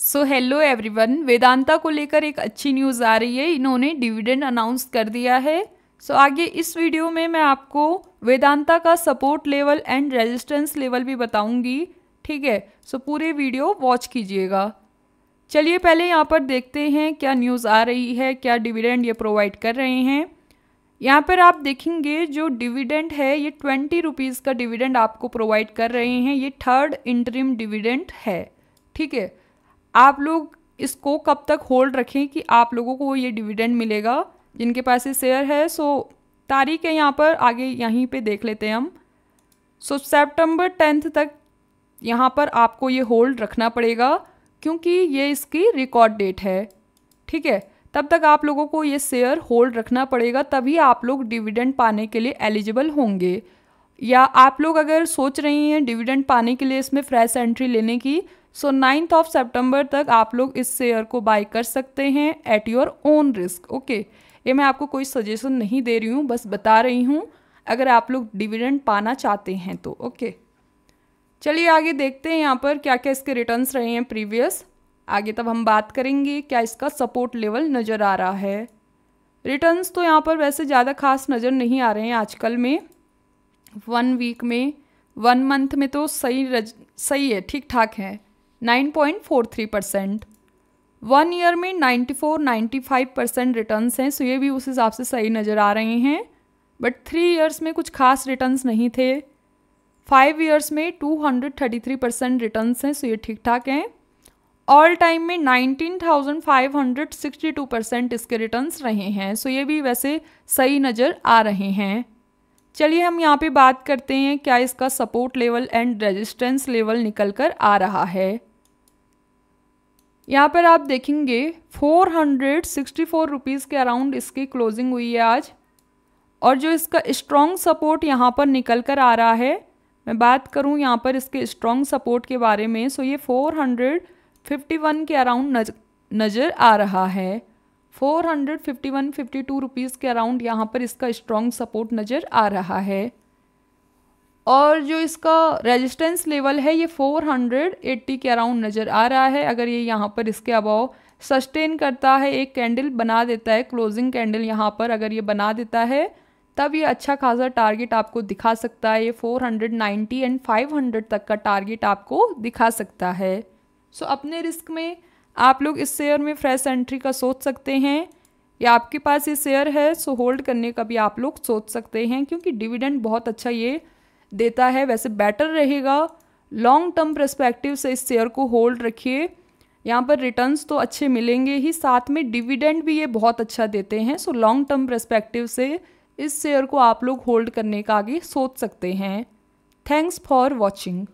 so hello everyone Vedanta को लेकर एक अच्छी न्यूज़ आ रही है इन्होंने डिविडेंड अनाउंस कर दिया है सो so, आगे इस वीडियो में मैं आपको वेदांता का support level and resistance level भी बताऊंगी ठीक है सो so, पूरे वीडियो वॉच कीजिएगा चलिए पहले यहाँ पर देखते हैं क्या न्यूज़ आ रही है क्या डिविडेंड ये प्रोवाइड कर रहे हैं यहाँ पर आप देखेंगे जो डिविडेंड है ये ट्वेंटी रुपीज़ का डिविडेंड आपको प्रोवाइड कर रहे हैं ये थर्ड इंटरिम डिविडेंड है ठीक है आप लोग इसको कब तक होल्ड रखें कि आप लोगों को ये डिविडेंड मिलेगा जिनके पास ये शेयर है सो तारीख है यहाँ पर आगे यहीं पे देख लेते हैं हम सो सितंबर टेंथ तक यहाँ पर आपको ये होल्ड रखना पड़ेगा क्योंकि ये इसकी रिकॉर्ड डेट है ठीक है तब तक आप लोगों को ये शेयर होल्ड रखना पड़ेगा तभी आप लोग डिविडेंड पाने के लिए एलिजिबल होंगे या आप लोग अगर सोच रही हैं डिविडेंड पाने के लिए इसमें फ्रेश एंट्री लेने की सो नाइन्थ ऑफ सेप्टेम्बर तक आप लोग इस शेयर को बाय कर सकते हैं at your own risk okay ये मैं आपको कोई सजेशन नहीं दे रही हूँ बस बता रही हूँ अगर आप लोग डिविडेंड पाना चाहते हैं तो ओके चलिए आगे देखते हैं यहाँ पर क्या क्या इसके रिटर्न्स रहे हैं प्रीवियस आगे तब हम बात करेंगे क्या इसका सपोर्ट लेवल नज़र आ रहा है रिटर्न्स तो यहाँ पर वैसे ज़्यादा खास नज़र नहीं आ रहे हैं आजकल में वन वीक में वन मंथ में तो सही रज सही है ठीक ठाक है 9.43 परसेंट वन ईयर में 94 95 परसेंट रिटर्न्स हैं सो ये भी उस हिसाब से सही नज़र आ रहे हैं बट थ्री ईयर्स में कुछ खास रिटर्न्स नहीं थे फाइव ईयर्स में 233 परसेंट रिटर्न्स हैं सो ये ठीक ठाक हैं ऑल टाइम में 19,562 परसेंट इसके रिटर्न्स रहे हैं सो ये भी वैसे सही नज़र आ रहे हैं चलिए हम यहाँ पे बात करते हैं क्या इसका support level and resistance level निकल कर आ रहा है यहाँ पर आप देखेंगे four hundred sixty four rupees के अराउंड इसकी क्लोजिंग हुई है आज और जो इसका स्ट्रॉन्ग सपोर्ट यहाँ पर निकल कर आ रहा है मैं बात करूँ यहाँ पर इसके स्ट्रॉन्ग सपोर्ट के बारे में सो ये फोर हंड्रेड फिफ्टी वन के अराउंड नज नज़र आ रहा है four hundred fifty one fifty two rupees के अराउंड यहाँ पर इसका स्ट्रॉन्ग सपोर्ट नज़र आ रहा है और जो इसका रेजिस्टेंस लेवल है ये 480 के अराउंड नज़र आ रहा है अगर ये यहाँ पर इसके अबाव सस्टेन करता है एक कैंडल बना देता है क्लोजिंग कैंडल यहाँ पर अगर ये बना देता है तब ये अच्छा खासा टारगेट आपको दिखा सकता है ये 490 एंड 500 तक का टारगेट आपको दिखा सकता है सो so, अपने रिस्क में आप लोग इस शेयर में फ्रेश एंट्री का सोच सकते हैं या आपके पास ये शेयर है सो होल्ड करने का भी आप लोग सोच सकते हैं क्योंकि डिविडेंड बहुत अच्छा ये देता है वैसे बेटर रहेगा लॉन्ग टर्म प्रस्पेक्टिव से इस शेयर को होल्ड रखिए यहाँ पर रिटर्न्स तो अच्छे मिलेंगे ही साथ में डिविडेंड भी ये बहुत अच्छा देते हैं सो लॉन्ग टर्म प्रस्पेक्टिव से इस शेयर को आप लोग होल्ड करने का आगे सोच सकते हैं थैंक्स फॉर वॉचिंग